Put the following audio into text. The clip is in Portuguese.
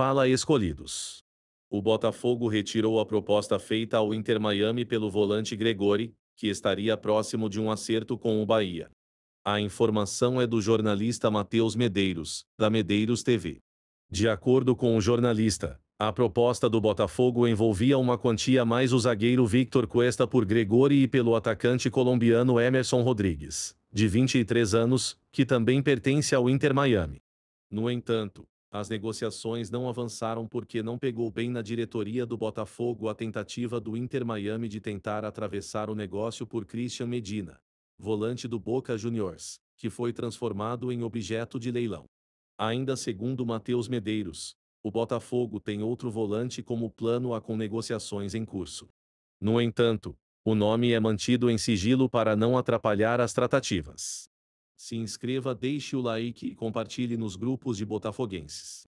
fala escolhidos. O Botafogo retirou a proposta feita ao Inter Miami pelo volante Gregori, que estaria próximo de um acerto com o Bahia. A informação é do jornalista Matheus Medeiros, da Medeiros TV. De acordo com o jornalista, a proposta do Botafogo envolvia uma quantia mais o zagueiro Victor Cuesta por Gregori e pelo atacante colombiano Emerson Rodrigues, de 23 anos, que também pertence ao Inter Miami. No entanto, as negociações não avançaram porque não pegou bem na diretoria do Botafogo a tentativa do Inter Miami de tentar atravessar o negócio por Christian Medina, volante do Boca Juniors, que foi transformado em objeto de leilão. Ainda segundo Matheus Medeiros, o Botafogo tem outro volante como plano A com negociações em curso. No entanto, o nome é mantido em sigilo para não atrapalhar as tratativas se inscreva, deixe o like e compartilhe nos grupos de botafoguenses.